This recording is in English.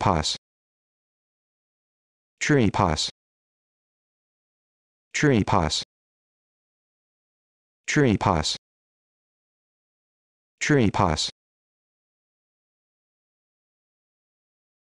pass. Tree pass. Tree pass.